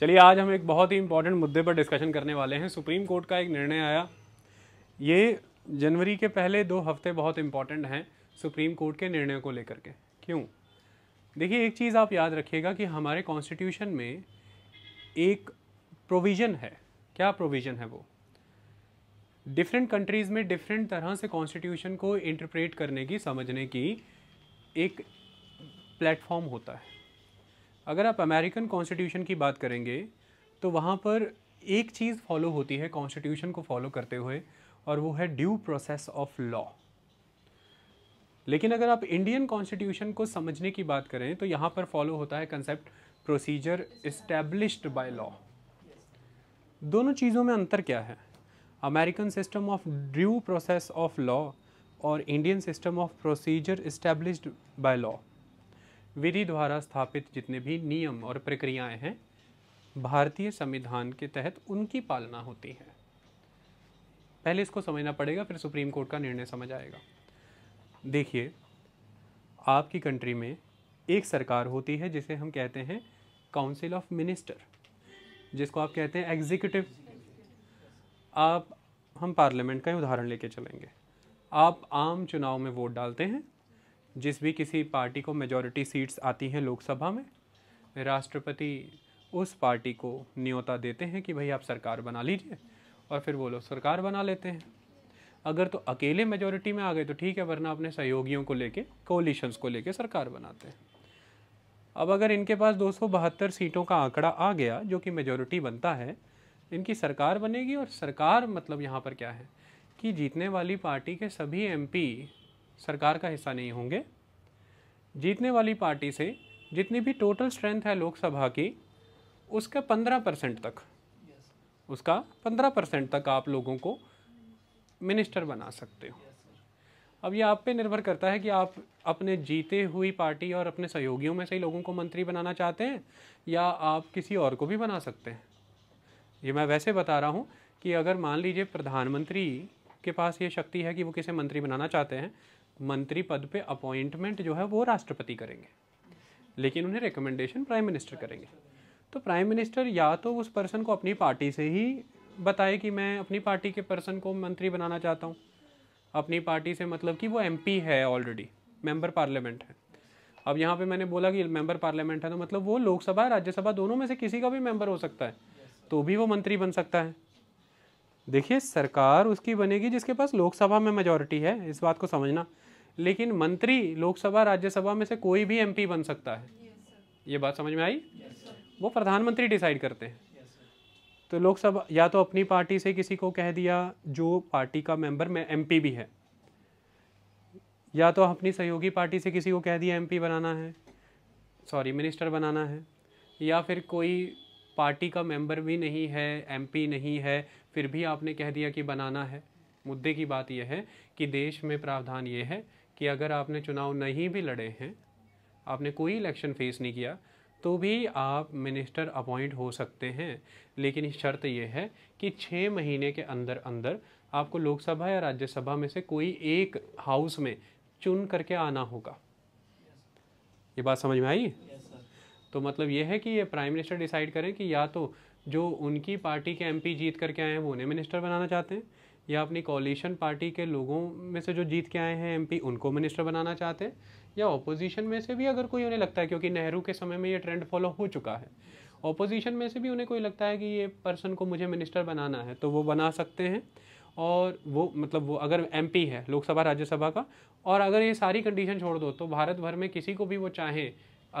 चलिए आज हम एक बहुत ही इम्पॉर्टेंट मुद्दे पर डिस्कशन करने वाले हैं सुप्रीम कोर्ट का एक निर्णय आया ये जनवरी के पहले दो हफ्ते बहुत इम्पॉर्टेंट हैं सुप्रीम कोर्ट के निर्णय को लेकर के क्यों देखिए एक चीज़ आप याद रखिएगा कि हमारे कॉन्स्टिट्यूशन में एक प्रोविज़न है क्या प्रोविज़न है वो डिफरेंट कंट्रीज़ में डिफरेंट तरह से कॉन्स्टिट्यूशन को इंटरप्रेट करने की समझने की एक प्लेटफॉर्म होता है अगर आप अमेरिकन कॉन्स्टिट्यूशन की बात करेंगे तो वहाँ पर एक चीज़ फॉलो होती है कॉन्स्टिट्यूशन को फॉलो करते हुए और वो है ड्यू प्रोसेस ऑफ लॉ लेकिन अगर आप इंडियन कॉन्स्टिट्यूशन को समझने की बात करें तो यहाँ पर फॉलो होता है concept procedure established by law दोनों चीज़ों में अंतर क्या है American system of due process of law और Indian system of procedure established by law विधि द्वारा स्थापित जितने भी नियम और प्रक्रियाएं हैं भारतीय संविधान के तहत उनकी पालना होती है पहले इसको समझना पड़ेगा फिर सुप्रीम कोर्ट का निर्णय समझ आएगा देखिए आपकी कंट्री में एक सरकार होती है जिसे हम कहते हैं काउंसिल ऑफ मिनिस्टर जिसको आप कहते हैं एग्जीक्यूटिव आप हम पार्लियामेंट का ही उदाहरण लेके चलेंगे आप आम चुनाव में वोट डालते हैं जिस भी किसी पार्टी को मेजॉरिटी सीट्स आती हैं लोकसभा में राष्ट्रपति उस पार्टी को न्योता देते हैं कि भाई आप सरकार बना लीजिए और फिर वो लोग सरकार बना लेते हैं अगर तो अकेले मेजोरिटी में आ गए तो ठीक है वरना अपने सहयोगियों को लेके कोलिशंस को लेके सरकार बनाते हैं अब अगर इनके पास दो सीटों का आंकड़ा आ गया जो कि मेजोरिटी बनता है इनकी सरकार बनेगी और सरकार मतलब यहाँ पर क्या है कि जीतने वाली पार्टी के सभी एमपी सरकार का हिस्सा नहीं होंगे जीतने वाली पार्टी से जितनी भी टोटल स्ट्रेंथ है लोकसभा की उसका पंद्रह परसेंट तक उसका पंद्रह परसेंट तक आप लोगों को मिनिस्टर बना सकते हो अब ये आप पे निर्भर करता है कि आप अपने जीते हुई पार्टी और अपने सहयोगियों में से ही लोगों को मंत्री बनाना चाहते हैं या आप किसी और को भी बना सकते हैं ये मैं वैसे बता रहा हूँ कि अगर मान लीजिए प्रधानमंत्री के पास ये शक्ति है कि वो किसे मंत्री बनाना चाहते हैं मंत्री पद पे अपॉइंटमेंट जो है वो राष्ट्रपति करेंगे लेकिन उन्हें रिकमेंडेशन प्राइम मिनिस्टर करेंगे तो प्राइम मिनिस्टर या तो उस पर्सन को अपनी पार्टी से ही बताए कि मैं अपनी पार्टी के पर्सन को मंत्री बनाना चाहता हूँ अपनी पार्टी से मतलब कि वो एम है ऑलरेडी मेम्बर पार्लियामेंट है अब यहाँ पे मैंने बोला कि मेंबर पार्लियामेंट है तो मतलब वो लोकसभा राज्यसभा दोनों में से किसी का भी मेंबर हो सकता है तो भी वो मंत्री बन सकता है देखिए सरकार उसकी बनेगी जिसके पास लोकसभा में मेजोरिटी है इस बात को समझना लेकिन मंत्री लोकसभा राज्यसभा में से कोई भी एमपी बन सकता है yes, ये बात समझ में आई yes, वो प्रधानमंत्री डिसाइड करते हैं yes, तो लोकसभा या तो अपनी पार्टी से किसी को कह दिया जो पार्टी का मेंबर में एम भी है या तो अपनी सहयोगी पार्टी से किसी को कह दिया एम बनाना है सॉरी मिनिस्टर बनाना है या फिर कोई पार्टी का मेंबर भी नहीं है एमपी नहीं है फिर भी आपने कह दिया कि बनाना है मुद्दे की बात यह है कि देश में प्रावधान ये है कि अगर आपने चुनाव नहीं भी लड़े हैं आपने कोई इलेक्शन फेस नहीं किया तो भी आप मिनिस्टर अपॉइंट हो सकते हैं लेकिन शर्त यह है कि छः महीने के अंदर अंदर आपको लोकसभा या राज्यसभा में से कोई एक हाउस में चुन करके आना होगा ये बात समझ में आई तो मतलब ये है कि ये प्राइम मिनिस्टर डिसाइड करें कि या तो जो उनकी पार्टी के एमपी जीत करके आए हैं वो उन्हें मिनिस्टर बनाना चाहते हैं या अपनी कॉलिशन पार्टी के लोगों में से जो जीत के आए हैं एमपी उनको मिनिस्टर बनाना चाहते हैं या ऑपोजिशन में से भी अगर कोई उन्हें लगता है क्योंकि नेहरू के समय में ये ट्रेंड फॉलो हो चुका है ओपोजिशन में से भी उन्हें कोई लगता है कि ये पर्सन को मुझे मिनिस्टर बनाना है तो वो बना सकते हैं और वो मतलब वो अगर एम है लोकसभा राज्यसभा का और अगर ये सारी कंडीशन छोड़ दो तो भारत भर में किसी को भी वो चाहें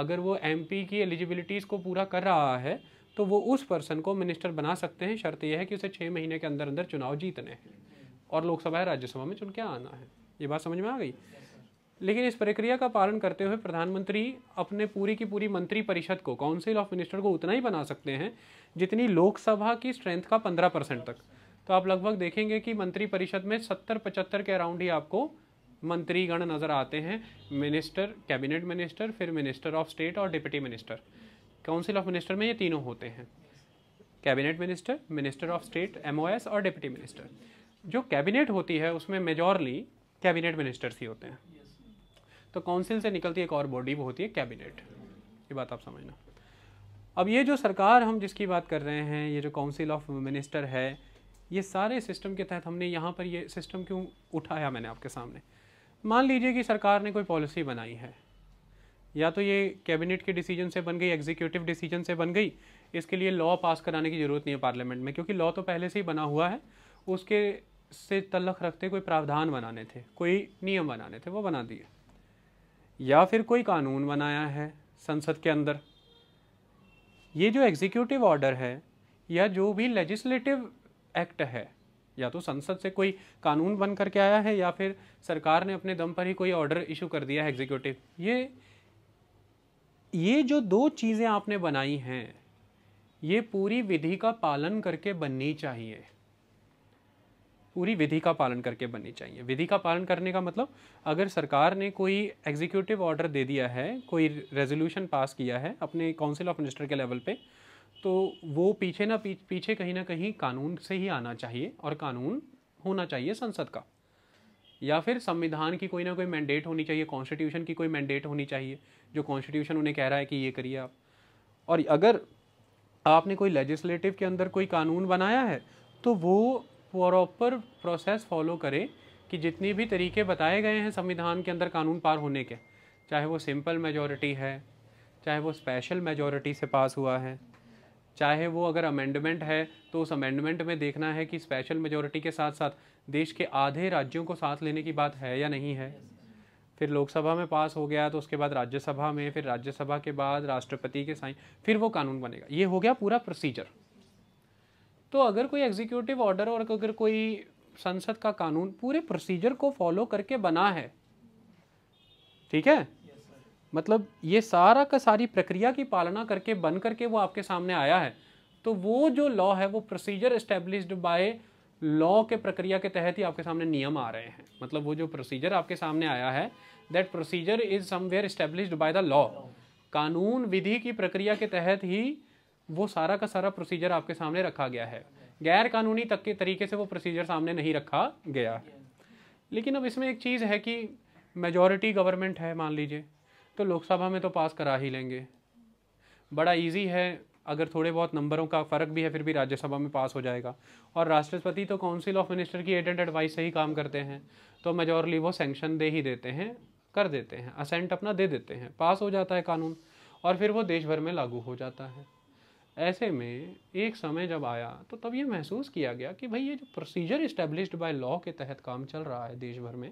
अगर वो एम की एलिजिबिलिटीज़ को पूरा कर रहा है तो वो उस पर्सन को मिनिस्टर बना सकते हैं शर्त यह है कि उसे छः महीने के अंदर अंदर चुनाव जीतने हैं और लोकसभा या राज्यसभा में चुन के आना है ये बात समझ में आ गई लेकिन इस प्रक्रिया का पालन करते हुए प्रधानमंत्री अपने पूरी की पूरी मंत्री परिषद को काउंसिल ऑफ मिनिस्टर को उतना ही बना सकते हैं जितनी लोकसभा की स्ट्रेंथ का पंद्रह परसेंट तक तो आप लगभग देखेंगे कि मंत्री परिषद में सत्तर पचहत्तर के अराउंड ही आपको मंत्रीगण नज़र आते हैं मिनिस्टर कैबिनेट मिनिस्टर फिर मिनिस्टर ऑफ स्टेट और deputy minister council of minister में ये तीनों होते हैं cabinet minister minister of state MOS और डिप्टी मिनिस्टर जो कैबिनेट होती है उसमें मेजॉरली कैबिनेट मिनिस्टर्स ही होते हैं तो काउंसिल से निकलती एक और बॉडी वो होती है कैबिनेट ये बात आप समझना अब ये जो सरकार हम जिसकी बात कर रहे हैं ये जो काउंसिल ऑफ मिनिस्टर है ये सारे सिस्टम के तहत हमने यहाँ पर ये सिस्टम क्यों उठाया मैंने आपके सामने मान लीजिए कि सरकार ने कोई पॉलिसी बनाई है या तो ये कैबिनेट के डिसीजन से बन गई एग्जीक्यूटिव डिसीजन से बन गई इसके लिए लॉ पास कराने की ज़रूरत नहीं है पार्लियामेंट में क्योंकि लॉ तो पहले से ही बना हुआ है उसके से तल्लक रखते कोई प्रावधान बनाने थे कोई नियम बनाने थे वो बना दिए या फिर कोई कानून बनाया है संसद के अंदर ये जो एग्जीक्यूटिव ऑर्डर है या जो भी लेजिस्लेटिव एक्ट है या तो संसद से कोई कानून बन करके आया है या फिर सरकार ने अपने दम पर ही कोई ऑर्डर इशू कर दिया है एग्जीक्यूटिव ये ये जो दो चीज़ें आपने बनाई हैं ये पूरी विधि का पालन करके बननी चाहिए पूरी विधि का पालन करके बननी चाहिए विधि का पालन करने का मतलब अगर सरकार ने कोई एग्जीक्यूटिव ऑर्डर दे दिया है कोई रेजोल्यूशन पास किया है अपने काउंसिल ऑफ मिनिस्टर के लेवल पे तो वो पीछे ना पीछे कहीं ना कहीं कानून से ही आना चाहिए और कानून होना चाहिए संसद का या फिर संविधान की कोई ना कोई मैंडेट होनी चाहिए कॉन्स्टिट्यूशन की कोई मैंडेट होनी चाहिए जो कॉन्स्टिट्यूशन उन्हें कह रहा है कि ये करिए आप और अगर आपने कोई लेजिस्लेटिव के अंदर कोई कानून बनाया है तो वो प्रॉपर प्रोसेस फॉलो करें कि जितने भी तरीके बताए गए हैं संविधान के अंदर कानून पार होने के चाहे वो सिंपल मेजॉरिटी है चाहे वो स्पेशल मेजॉरिटी से पास हुआ है चाहे वो अगर अमेंडमेंट है तो उस अमेंडमेंट में देखना है कि स्पेशल मेजॉरिटी के साथ साथ देश के आधे राज्यों को साथ लेने की बात है या नहीं है फिर लोकसभा में पास हो गया तो उसके बाद राज्यसभा में फिर राज्यसभा के बाद राष्ट्रपति के साइन फिर वो कानून बनेगा ये हो गया पूरा प्रोसीजर तो अगर कोई एग्जीक्यूटिव ऑर्डर और अगर कोई संसद का कानून पूरे प्रोसीजर को फॉलो करके बना है ठीक है मतलब ये सारा का सारी प्रक्रिया की पालना करके बन करके वो आपके सामने आया है तो वो जो लॉ है वो प्रोसीजर इस्टेब्लिश्ड बाय लॉ के प्रक्रिया के तहत ही आपके सामने नियम आ रहे हैं मतलब वो जो प्रोसीजर आपके सामने आया है that procedure is somewhere established by the law कानून विधि की प्रक्रिया के तहत ही वो सारा का सारा प्रोसीजर आपके सामने रखा गया है गैर कानूनी तक के तरीके से वो प्रोसीजर सामने नहीं रखा गया है लेकिन अब इसमें एक चीज़ है कि मेजॉरिटी गवर्नमेंट है मान लीजिए तो लोकसभा में तो पास करा ही लेंगे बड़ा इजी है अगर थोड़े बहुत नंबरों का फ़र्क भी है फिर भी राज्यसभा में पास हो जाएगा और राष्ट्रपति तो काउंसिल ऑफ मिनिस्टर की एड एंड एडवाइस से ही काम करते हैं तो मेजोरली वो सेंक्शन दे ही देते हैं कर देते हैं असेंट अपना दे देते हैं पास हो जाता है कानून और फिर वो देश भर में लागू हो जाता है ऐसे में एक समय जब आया तो तब ये महसूस किया गया कि भाई ये जो प्रोसीजर इस्टेब्लिश्ड बाय लॉ के तहत काम चल रहा है देश भर में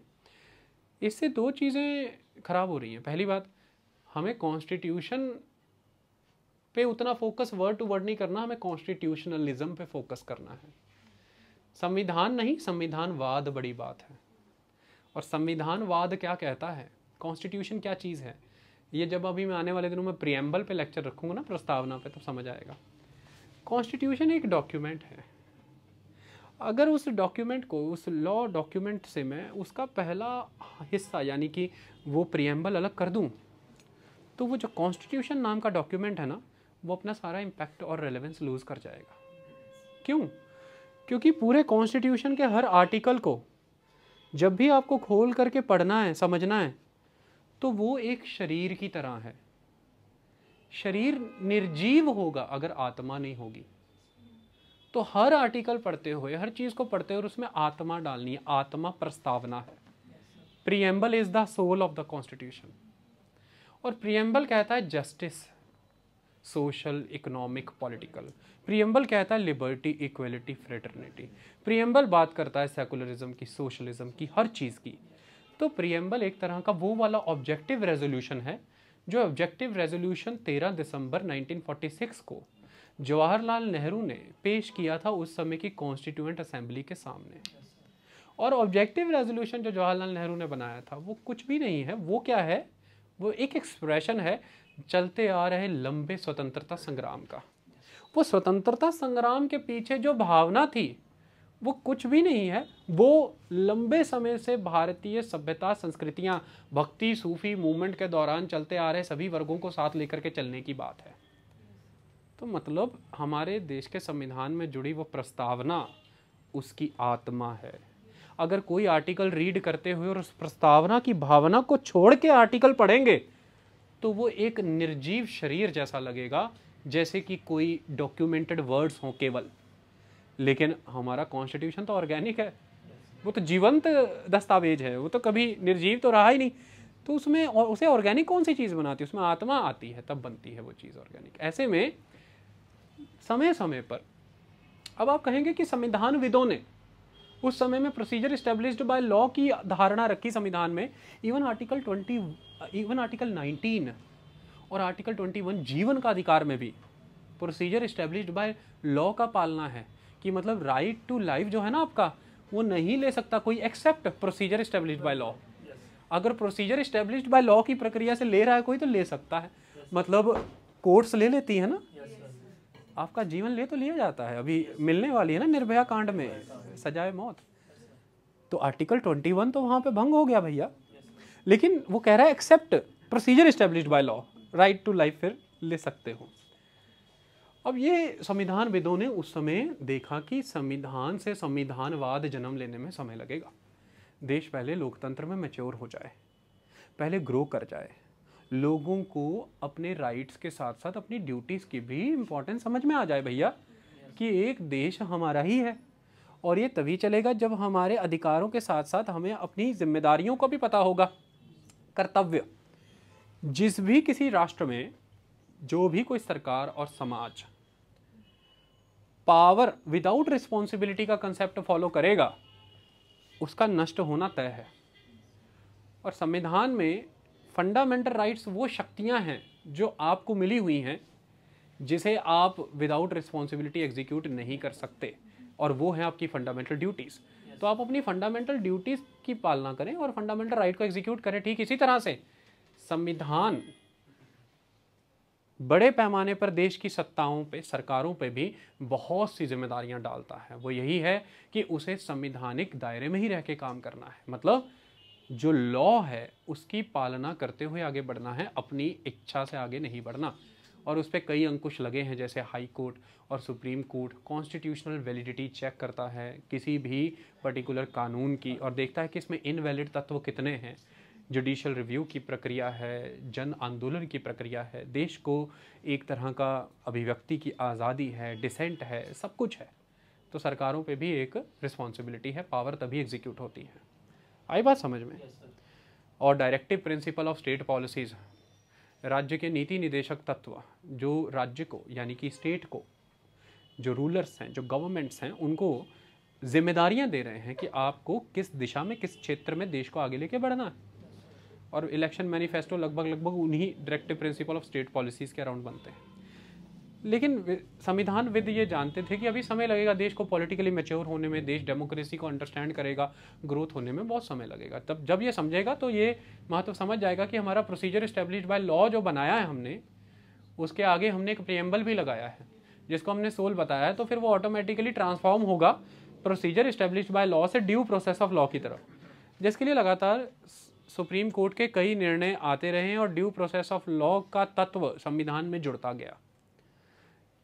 इससे दो चीज़ें खराब हो रही हैं पहली बात हमें कॉन्स्टिट्यूशन पे उतना फोकस वर्ड टू वर्ड नहीं करना हमें कॉन्स्टिट्यूशनलिज्म पे फोकस करना है संविधान नहीं संविधानवाद बड़ी बात है और संविधानवाद क्या कहता है कॉन्स्टिट्यूशन क्या चीज़ है ये जब अभी मैं आने वाले दिनों में प्रियम्बल पे लेक्चर रखूँगा ना प्रस्तावना पे तब तो समझ आएगा कॉन्स्टिट्यूशन एक डॉक्यूमेंट है अगर उस डॉक्यूमेंट को उस लॉ डॉक्यूमेंट से मैं उसका पहला हिस्सा यानी कि वो प्रियम्बल अलग कर दूँ तो वो जो कॉन्स्टिट्यूशन नाम का डॉक्यूमेंट है ना वो अपना सारा इम्पैक्ट और रेलेवेंस लूज कर जाएगा क्यों क्योंकि पूरे कॉन्स्टिट्यूशन के हर आर्टिकल को जब भी आपको खोल करके पढ़ना है समझना है तो वो एक शरीर की तरह है शरीर निर्जीव होगा अगर आत्मा नहीं होगी तो हर आर्टिकल पढ़ते हुए हर चीज़ को पढ़ते हुए उसमें आत्मा डालनी है आत्मा प्रस्तावना है preamble is the soul of the constitution और प्रियम्बल कहता है justice social economic political preamble कहता है लिबर्टी इक्वलिटी फ्रेटर्निटी प्रियम्बल बात करता है सेकुलरिज्म की सोशलिज्म की हर चीज़ की तो प्रियम्बल एक तरह का वो वाला ऑब्जेक्टिव रेजोल्यूशन है जो ऑब्जेक्टिव रेजोल्यूशन 13 दिसंबर 1946 को जवाहरलाल नेहरू ने पेश किया था उस समय की कॉन्स्टिट्यूंट असेंबली के सामने और ऑब्जेक्टिव रेजोल्यूशन जो जवाहरलाल नेहरू ने बनाया था वो कुछ भी नहीं है वो क्या है वो एक एक्सप्रेशन है चलते आ रहे लंबे स्वतंत्रता संग्राम का वो स्वतंत्रता संग्राम के पीछे जो भावना थी वो कुछ भी नहीं है वो लंबे समय से भारतीय सभ्यता संस्कृतियाँ भक्ति सूफी मूवमेंट के दौरान चलते आ रहे सभी वर्गों को साथ लेकर के चलने की बात है तो मतलब हमारे देश के संविधान में जुड़ी वो प्रस्तावना उसकी आत्मा है अगर कोई आर्टिकल रीड करते हुए और उस प्रस्तावना की भावना को छोड़ के आर्टिकल पढ़ेंगे तो वो एक निर्जीव शरीर जैसा लगेगा जैसे कि कोई डॉक्यूमेंटेड वर्ड्स हों केवल लेकिन हमारा कॉन्स्टिट्यूशन तो ऑर्गेनिक है वो तो जीवंत दस्तावेज है वो तो कभी निर्जीव तो रहा ही नहीं तो उसमें और उसे ऑर्गेनिक कौन सी चीज़ बनाती है उसमें आत्मा आती है तब बनती है वो चीज़ ऑर्गेनिक ऐसे में समय समय पर अब आप कहेंगे कि संविधान विदों ने उस समय में प्रोसीजर स्टेब्लिश्ड बाय लॉ की धारणा रखी संविधान में even article twenty even article nineteen और आर्टिकल ट्वेंटी वन जीवन का अधिकार में भी प्रोसीजर इस्टेब्लिश बाय लॉ का पालना है कि मतलब राइट टू लाइफ जो है ना आपका वो नहीं ले सकता कोई except procedure establish by law अगर प्रोसीजर इस्टेब्लिश बाय लॉ की प्रक्रिया से ले रहा है कोई तो ले सकता है yes. मतलब कोर्ट्स ले लेती है ना yes, आपका जीवन ले तो लिया जाता है अभी मिलने वाली है ना निर्भया कांड में सजाए मौत तो आर्टिकल 21 तो वहां पे भंग हो गया भैया लेकिन वो कह रहा है except procedure establish by law right to life फिर ले सकते हो अब ये संविधान विदों ने उस समय देखा कि संविधान से संविधानवाद जन्म लेने में समय लगेगा देश पहले लोकतंत्र में मेच्योर हो जाए पहले ग्रो कर जाए लोगों को अपने राइट्स के साथ साथ अपनी ड्यूटीज़ की भी इम्पोर्टेंस समझ में आ जाए भैया कि एक देश हमारा ही है और ये तभी चलेगा जब हमारे अधिकारों के साथ साथ हमें अपनी जिम्मेदारियों का भी पता होगा कर्तव्य जिस भी किसी राष्ट्र में जो भी कोई सरकार और समाज पावर विदाउट रिस्पॉन्सिबिलिटी का कंसेप्ट फॉलो करेगा उसका नष्ट होना तय है और संविधान में फंडामेंटल राइट्स वो शक्तियाँ हैं जो आपको मिली हुई हैं जिसे आप विदाउट रिस्पॉन्सिबिलिटी एग्जीक्यूट नहीं कर सकते और वो हैं आपकी फंडामेंटल ड्यूटीज़ तो आप अपनी फंडामेंटल ड्यूटीज़ की पालना करें और फंडामेंटल राइट को एग्जीक्यूट करें ठीक इसी तरह से संविधान बड़े पैमाने पर देश की सत्ताओं पे सरकारों पे भी बहुत सी जिम्मेदारियां डालता है वो यही है कि उसे संविधानिक दायरे में ही रह के काम करना है मतलब जो लॉ है उसकी पालना करते हुए आगे बढ़ना है अपनी इच्छा से आगे नहीं बढ़ना और उस पर कई अंकुश लगे हैं जैसे हाई कोर्ट और supreme court constitutional validity check करता है किसी भी पर्टिकुलर कानून की और देखता है कि इसमें इनवैलिड तत्व कितने हैं जुडिशल रिव्यू की प्रक्रिया है जन आंदोलन की प्रक्रिया है देश को एक तरह का अभिव्यक्ति की आज़ादी है डिसेंट है सब कुछ है तो सरकारों पे भी एक रिस्पॉन्सिबिलिटी है पावर तभी एग्जीक्यूट होती है आई बात समझ में और directive principle of state policies राज्य के नीति निदेशक तत्व जो राज्य को यानी कि स्टेट को जो रूलर्स हैं जो गवर्नमेंट्स हैं उनको जिम्मेदारियां दे रहे हैं कि आपको किस दिशा में किस क्षेत्र में देश को आगे लेके बढ़ना है और इलेक्शन मैनिफेस्टो लगभग लगभग उन्हीं directive principle of state policies के अराउंड बनते हैं लेकिन संविधान विद ये जानते थे कि अभी समय लगेगा देश को पॉलिटिकली मेच्योर होने में देश डेमोक्रेसी को अंडरस्टैंड करेगा ग्रोथ होने में बहुत समय लगेगा तब जब ये समझेगा तो ये महत्व तो समझ जाएगा कि हमारा प्रोसीजर इस्टेब्लिश बाय लॉ जो बनाया है हमने उसके आगे हमने एक प्रियम्बल भी लगाया है जिसको हमने सोल बताया है तो फिर वो ऑटोमेटिकली ट्रांसफॉर्म होगा प्रोसीजर इस्टेब्लिश बाय लॉ से ड्यू प्रोसेस ऑफ लॉ की तरफ जिसके लिए लगातार सुप्रीम कोर्ट के कई निर्णय आते रहे और ड्यू प्रोसेस ऑफ लॉ का तत्व संविधान में जुड़ता गया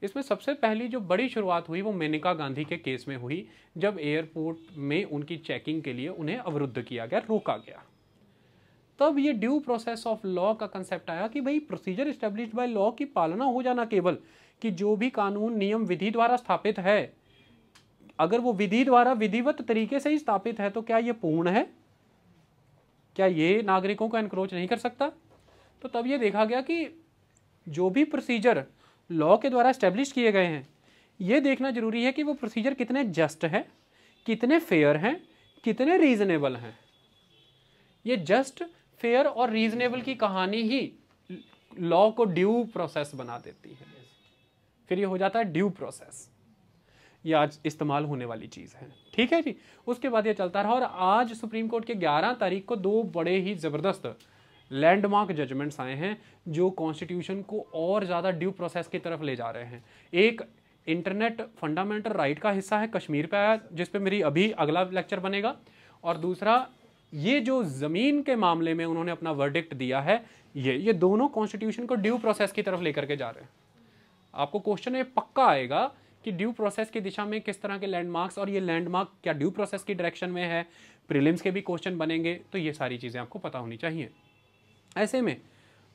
इसमें सबसे पहली जो बड़ी शुरुआत हुई वो मेनका गांधी के केस में हुई जब एयरपोर्ट में उनकी चेकिंग के लिए उन्हें अवरुद्ध किया गया रोका गया तब ये ड्यू प्रोसेस ऑफ लॉ का कंसेप्ट आया कि भाई प्रोसीजर स्टेब्लिश बाय लॉ की पालना हो जाना केवल कि जो भी कानून नियम विधि द्वारा स्थापित है अगर वो विधि द्वारा विधिवत तरीके से ही स्थापित है तो क्या ये पूर्ण है क्या ये नागरिकों को एनक्रोच नहीं कर सकता तो तब ये देखा गया कि जो भी प्रोसीजर लॉ के द्वारा इस्टेब्लिश किए गए हैं ये देखना जरूरी है कि वो प्रोसीजर कितने जस्ट हैं कितने फेयर हैं कितने रीजनेबल हैं ये जस्ट फेयर और रीजनेबल की कहानी ही लॉ को ड्यू प्रोसेस बना देती है फिर ये हो जाता है ड्यू प्रोसेस ये आज इस्तेमाल होने वाली चीज़ है ठीक है जी उसके बाद ये चलता रहा और आज सुप्रीम कोर्ट के 11 तारीख को दो बड़े ही ज़बरदस्त लैंडमार्क जजमेंट्स आए हैं जो कॉन्स्टिट्यूशन को और ज़्यादा ड्यू प्रोसेस की तरफ ले जा रहे हैं एक इंटरनेट फंडामेंटल राइट का हिस्सा है कश्मीर पे आया जिस पे मेरी अभी अगला लेक्चर बनेगा और दूसरा ये जो ज़मीन के मामले में उन्होंने अपना वर्डिक्ट दिया है ये ये दोनों कॉन्स्टिट्यूशन को ड्यू प्रोसेस की तरफ लेकर के जा रहे हैं आपको क्वेश्चन ये पक्का आएगा कि ड्यू प्रोसेस की दिशा में किस तरह के लैंडमार्क्स और ये लैंडमार्क क्या ड्यू प्रोसेस की डायरेक्शन में है प्रिलिम्स के भी क्वेश्चन बनेंगे तो ये सारी चीज़ें आपको पता होनी चाहिए ऐसे में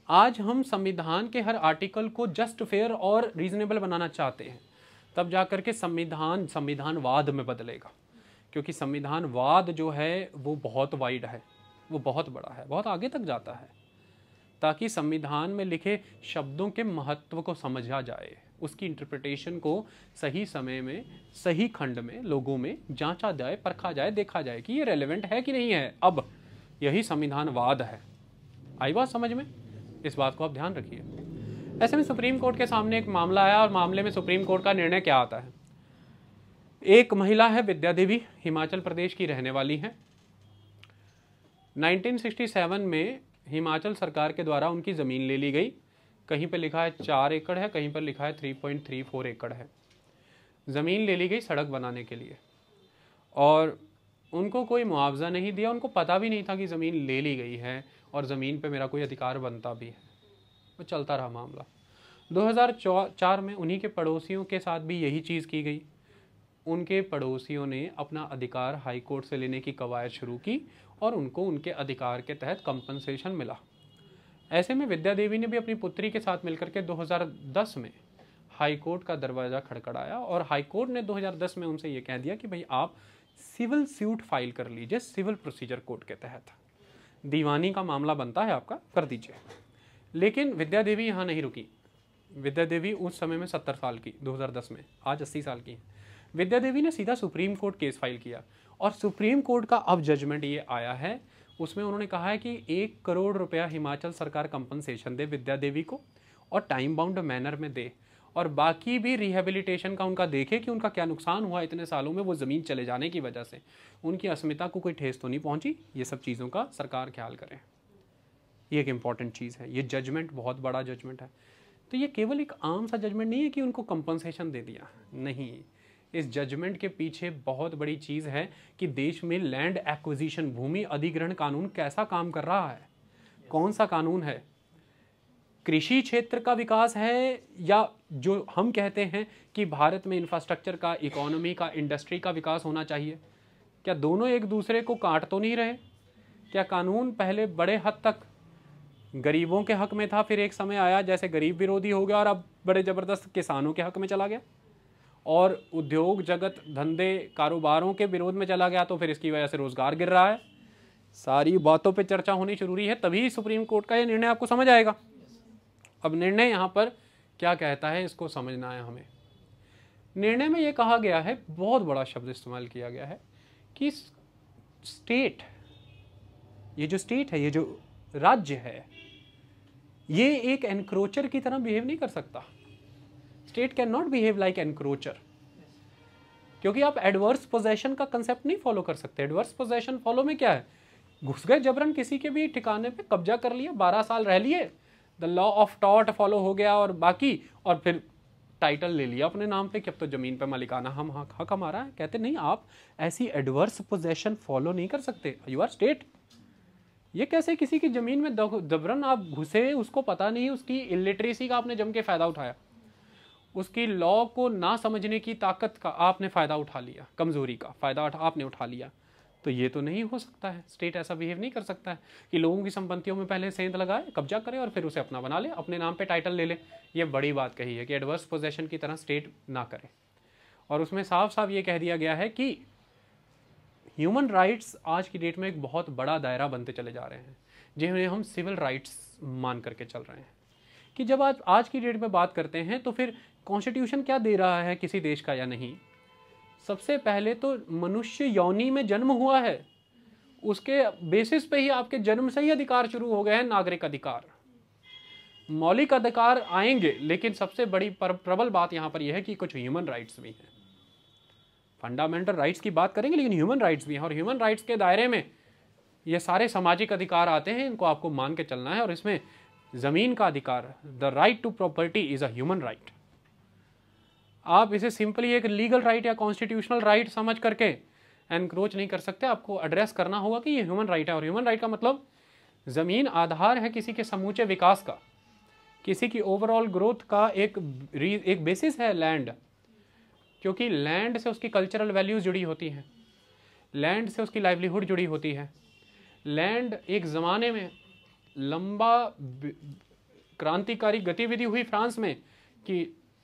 आज हम संविधान के हर आर्टिकल को जस्ट फेयर और रीजनेबल बनाना चाहते हैं तब जा के संविधान संविधानवाद में बदलेगा क्योंकि संविधानवाद जो है वो बहुत वाइड है वो बहुत बड़ा है बहुत आगे तक जाता है ताकि संविधान में लिखे शब्दों के महत्व को समझा जाए उसकी इंटरप्रिटेशन को सही समय में सही खंड में लोगों में जांचा जाए परखा जाए देखा जाए कि ये रेलेवेंट है कि नहीं है अब यही संविधानवाद है आई बात समझ में इस बात को आप ध्यान रखिए ऐसे में सुप्रीम कोर्ट के सामने एक मामला आया और मामले में सुप्रीम कोर्ट का निर्णय क्या आता है एक महिला है विद्या देवी हिमाचल प्रदेश की रहने वाली हैं 1967 में हिमाचल सरकार के द्वारा उनकी ज़मीन ले ली गई कहीं पर लिखा है चार एकड़ है कहीं पर लिखा है थ्री थ्री पॉइंट फोर एकड़ है ज़मीन ले ली गई सड़क बनाने के लिए और उनको कोई मुआवजा नहीं दिया उनको पता भी नहीं था कि ज़मीन ले ली गई है और ज़मीन पे मेरा कोई अधिकार बनता भी है वो चलता रहा मामला 2004 में उन्हीं के पड़ोसियों के साथ भी यही चीज़ की गई उनके पड़ोसियों ने अपना अधिकार हाई कोर्ट से लेने की कवायद शुरू की और उनको उनके अधिकार के तहत कंपनसेशन मिला ऐसे में विद्या देवी ने भी अपनी पुत्री के साथ मिलकर के 2010 में हाई कोर्ट का दरवाज़ा खड़खड़ाया और हाई कोर्ट ने 2010 में उनसे ये कह दिया कि भाई आप सिविल सूट फाइल कर लीजिए सिविल प्रोसीजर कोर्ट के तहत दीवानी का मामला बनता है आपका कर दीजिए लेकिन विद्या देवी यहाँ नहीं रुकी विद्या देवी उस समय में सत्तर साल की 2010 में आज अस्सी साल की विद्या देवी ने सीधा सुप्रीम कोर्ट केस फाइल किया और सुप्रीम कोर्ट का अब जजमेंट ये आया है उसमें उन्होंने कहा है कि एक करोड़ रुपया हिमाचल सरकार कंपनसेशन दे विद्या देवी को और टाइम बाउंड मैनर में दे और बाकी भी रिहेबिलिटेशन का उनका देखे कि उनका क्या नुकसान हुआ इतने सालों में वो ज़मीन चले जाने की वजह से उनकी अस्मिता को कोई ठेस तो नहीं पहुंची ये सब चीज़ों का सरकार ख्याल करें ये एक इम्पॉर्टेंट चीज़ है ये जजमेंट बहुत बड़ा जजमेंट है तो ये केवल एक आम सा जजमेंट नहीं है कि उनको कंपनसेशन दे दिया नहीं इस जजमेंट के पीछे बहुत बड़ी चीज़ है कि देश में लैंड एक्विजिशन भूमि अधिग्रहण कानून कैसा काम कर रहा है कौन सा कानून है कृषि क्षेत्र का विकास है या जो हम कहते हैं कि भारत में इंफ्रास्ट्रक्चर का इकोनॉमी का इंडस्ट्री का विकास होना चाहिए क्या दोनों एक दूसरे को काट तो नहीं रहे क्या कानून पहले बड़े हद तक गरीबों के हक में था फिर एक समय आया जैसे गरीब विरोधी हो गया और अब बड़े ज़बरदस्त किसानों के हक में चला गया और उद्योग जगत धंधे कारोबारों के विरोध में चला गया तो फिर इसकी वजह से रोज़गार गिर रहा है सारी बातों पे चर्चा होनी जरूरी है तभी सुप्रीम कोर्ट का ये निर्णय आपको समझ आएगा अब निर्णय यहाँ पर क्या कहता है इसको समझना है हमें निर्णय में ये कहा गया है बहुत बड़ा शब्द इस्तेमाल किया गया है कि स्टेट ये जो स्टेट है ये जो राज्य है ये एक एनक्रोचर की तरह बिहेव नहीं कर सकता state can not behave like encroacher क्योंकि आप एडवर्स पोजेशन का कंसेप्ट नहीं फॉलो कर सकते एडवर्स पोजेशन फॉलो में क्या है घुस गए जबरन किसी के भी ठिकाने पे कब्जा कर लिया बारह साल रह लिए द लॉ ऑफ टॉट फॉलो हो गया और बाकी और फिर टाइटल ले लिया अपने नाम पे कि अब तो ज़मीन पे मालिकाना हम हक हक हमारा है कहते नहीं आप ऐसी एडवर्स पोजेशन फॉलो नहीं कर सकते यू आर स्टेट ये कैसे किसी की ज़मीन में जबरन आप घुसे उसको पता नहीं उसकी इलिटरेसी का आपने जम के फ़ायदा उठाया उसकी लॉ को ना समझने की ताकत का आपने फ़ायदा उठा लिया कमज़ोरी का फ़ायदा आपने उठा लिया तो ये तो नहीं हो सकता है स्टेट ऐसा बिहेव नहीं कर सकता है कि लोगों की संपत्तियों में पहले सेंध लगाए कब्जा करे और फिर उसे अपना बना ले अपने नाम पे टाइटल ले ले ये बड़ी बात कही है कि एडवर्स पोजेशन की तरह स्टेट ना करे और उसमें साफ साफ ये कह दिया गया है कि ह्यूमन राइट्स आज की डेट में एक बहुत बड़ा दायरा बनते चले जा रहे हैं जिन्हें हम सिविल राइट्स मान करके चल रहे हैं कि जब आज आज की डेट में बात करते हैं तो फिर कॉन्स्टिट्यूशन क्या दे रहा है किसी देश का या नहीं सबसे पहले तो मनुष्य यौनी में जन्म हुआ है उसके बेसिस पे ही आपके जन्म से ही अधिकार शुरू हो गए हैं नागरिक अधिकार मौलिक अधिकार आएंगे लेकिन सबसे बड़ी प्रबल बात यहाँ पर यह है कि कुछ ह्यूमन राइट्स भी हैं फंडामेंटल राइट्स की बात करेंगे लेकिन ह्यूमन राइट्स भी हैं और ह्यूमन राइट्स के दायरे में ये सारे सामाजिक अधिकार आते हैं इनको आपको मान के चलना है और इसमें ज़मीन का अधिकार the right to property is a human right आप इसे सिंपली एक लीगल राइट या कॉन्स्टिट्यूशनल राइट समझ करके एनक्रोच नहीं कर सकते आपको एड्रेस करना होगा कि ये ह्यूमन राइट है और ह्यूमन राइट का मतलब ज़मीन आधार है किसी के समूचे विकास का किसी की ओवरऑल ग्रोथ का एक एक बेसिस है लैंड क्योंकि लैंड से उसकी कल्चरल वैल्यूज़ जुड़ी होती हैं लैंड से उसकी लाइवलीहुड जुड़ी होती है लैंड एक ज़माने में लंबा क्रांतिकारी गतिविधि हुई फ्रांस में कि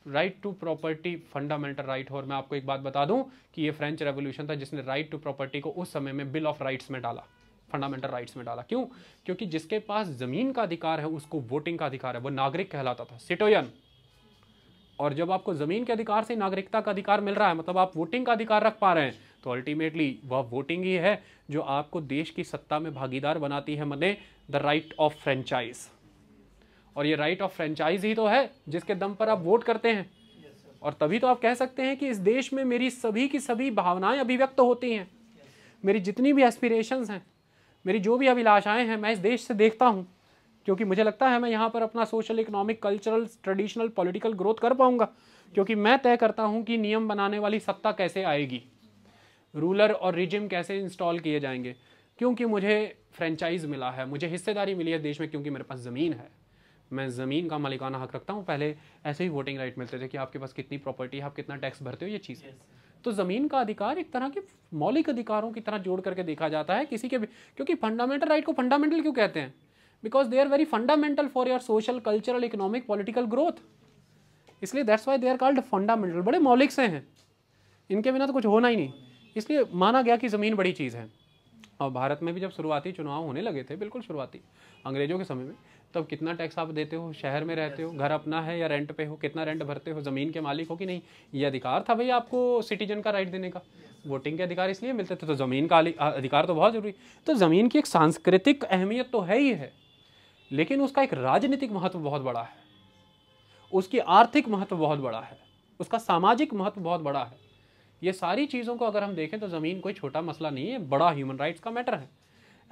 right to property fundamental right हो और मैं आपको एक बात बता दूं कि ये फ्रेंच रेवोल्यूशन था जिसने राइट टू प्रॉपर्टी को उस समय में बिल ऑफ राइट्स में डाला फंडामेंटल राइट्स में डाला क्यों क्योंकि जिसके पास जमीन का अधिकार है उसको वोटिंग का अधिकार है वो नागरिक कहलाता था सिटोयन और जब आपको जमीन के अधिकार से नागरिकता का अधिकार मिल रहा है मतलब आप वोटिंग का अधिकार रख पा रहे हैं तो अल्टीमेटली वह वोटिंग ही है जो आपको देश की सत्ता में भागीदार बनाती है मने द राइट ऑफ फ्रेंचाइज़ और ये राइट ऑफ फ्रेंचाइज ही तो है जिसके दम पर आप वोट करते हैं और तभी तो आप कह सकते हैं कि इस देश में मेरी सभी की सभी भावनाएं अभिव्यक्त होती हैं मेरी जितनी भी एस्पिरेशंस हैं मेरी जो भी अभिलाषाएं हैं मैं इस देश से देखता हूँ क्योंकि मुझे लगता है मैं यहाँ पर अपना social economic cultural traditional political growth कर पाऊँगा क्योंकि मैं तय करता हूँ कि नियम बनाने वाली सत्ता कैसे आएगी रूलर और रिजिम कैसे इंस्टॉल किए जाएंगे क्योंकि मुझे फ्रेंचाइज मिला है मुझे हिस्सेदारी मिली है देश में क्योंकि मेरे पास ज़मीन है मैं ज़मीन का मालिकाना हक रखता हूँ पहले ऐसे ही वोटिंग राइट मिलते थे कि आपके पास कितनी प्रॉपर्टी है आप कितना टैक्स भरते हो ये चीज़ yes. तो ज़मीन का अधिकार एक तरह के मौलिक अधिकारों की तरह जोड़ करके देखा जाता है किसी के भी क्योंकि फंडामेंटल राइट को फंडामेंटल क्यों कहते हैं because they are very fundamental for your social cultural economic political growth इसलिए that's why they are called fundamental बड़े मौलिक से हैं इनके बिना तो कुछ होना ही नहीं इसलिए माना गया कि ज़मीन बड़ी चीज़ है और भारत में भी जब शुरुआती चुनाव होने लगे थे बिल्कुल शुरुआती अंग्रेजों के समय में तब कितना टैक्स आप देते हो शहर में रहते हो घर अपना है या रेंट पे हो कितना रेंट भरते हो ज़मीन के मालिक हो कि नहीं ये अधिकार था भाई आपको सिटीजन का राइट देने का वोटिंग के अधिकार इसलिए मिलते थे तो ज़मीन का अधिकार तो बहुत ज़रूरी तो ज़मीन की एक सांस्कृतिक अहमियत तो है ही है लेकिन उसका एक राजनीतिक महत्व बहुत बड़ा है उसकी आर्थिक महत्व बहुत बड़ा है उसका सामाजिक महत्व बहुत बड़ा है ये सारी चीज़ों को अगर हम देखें तो ज़मीन कोई छोटा मसला नहीं है बड़ा ह्यूमन राइट्स का मैटर है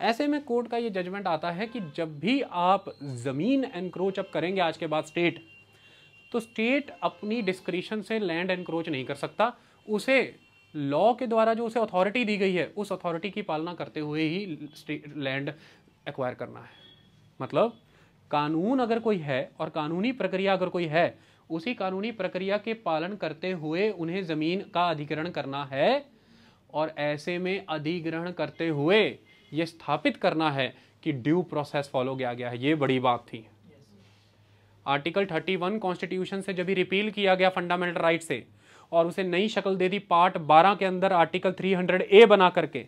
ऐसे में कोर्ट का ये जजमेंट आता है कि जब भी आप ज़मीन एनक्रोच अप करेंगे आज के बाद स्टेट तो स्टेट अपनी डिस्क्रिशन से लैंड एनक्रोच नहीं कर सकता उसे लॉ के द्वारा जो उसे अथॉरिटी दी गई है उस अथॉरिटी की पालना करते हुए ही लैंड एक्वायर करना है मतलब कानून अगर कोई है और कानूनी प्रक्रिया अगर कोई है उसी कानूनी प्रक्रिया के पालन करते हुए उन्हें जमीन का अधिग्रहण करना है और ऐसे में अधिग्रहण करते हुए ये स्थापित करना है कि ड्यू प्रोसेस फॉलो किया गया है ये बड़ी बात थी आर्टिकल 31 कॉन्स्टिट्यूशन से जब भी रिपील किया गया फंडामेंटल राइट से और उसे नई शक्ल दे दी पार्ट 12 के अंदर आर्टिकल 300 ए बना करके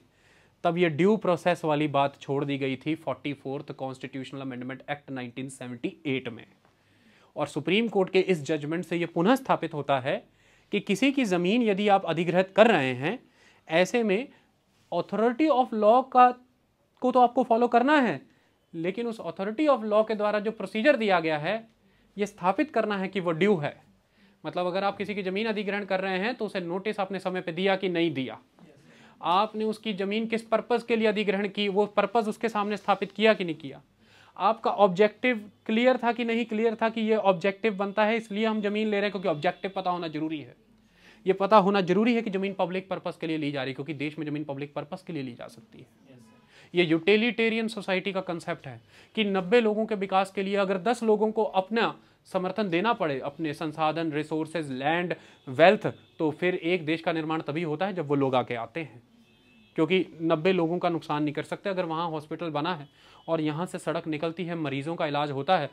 तब ये ड्यू प्रोसेस वाली बात छोड़ दी गई थी forty constitutional amendment act nineteen में और सुप्रीम कोर्ट के इस जजमेंट से ये पुनः स्थापित होता है कि किसी की ज़मीन यदि आप अधिग्रहित कर रहे हैं ऐसे में अथॉरिटी ऑफ लॉ का को तो आपको फॉलो करना है लेकिन उस अथॉरिटी ऑफ लॉ के द्वारा जो प्रोसीजर दिया गया है ये स्थापित करना है कि वो ड्यू है मतलब अगर आप किसी की ज़मीन अधिग्रहण कर रहे हैं तो उसे नोटिस आपने समय पर दिया कि नहीं दिया आपने उसकी ज़मीन किस पर्पज़ के लिए अधिग्रहण की वो पर्पज़ उसके सामने स्थापित किया कि नहीं किया आपका ऑब्जेक्टिव क्लियर था कि नहीं क्लियर था कि ये ऑब्जेक्टिव बनता है इसलिए हम जमीन ले रहे हैं क्योंकि ऑब्जेक्टिव पता होना जरूरी है ये पता होना जरूरी है कि जमीन पब्लिक पर्पज़ के लिए ली जा रही है क्योंकि देश में जमीन पब्लिक पर्पज़ के लिए ली जा सकती है ये यूटिलिटेरियन सोसाइटी का कंसेप्ट है कि नब्बे लोगों के विकास के लिए अगर दस लोगों को अपना समर्थन देना पड़े अपने संसाधन रिसोर्सेज लैंड वेल्थ तो फिर एक देश का निर्माण तभी होता है जब वो लोग आके आते हैं क्योंकि 90 लोगों का नुकसान नहीं कर सकते अगर वहाँ हॉस्पिटल बना है और यहाँ से सड़क निकलती है मरीजों का इलाज होता है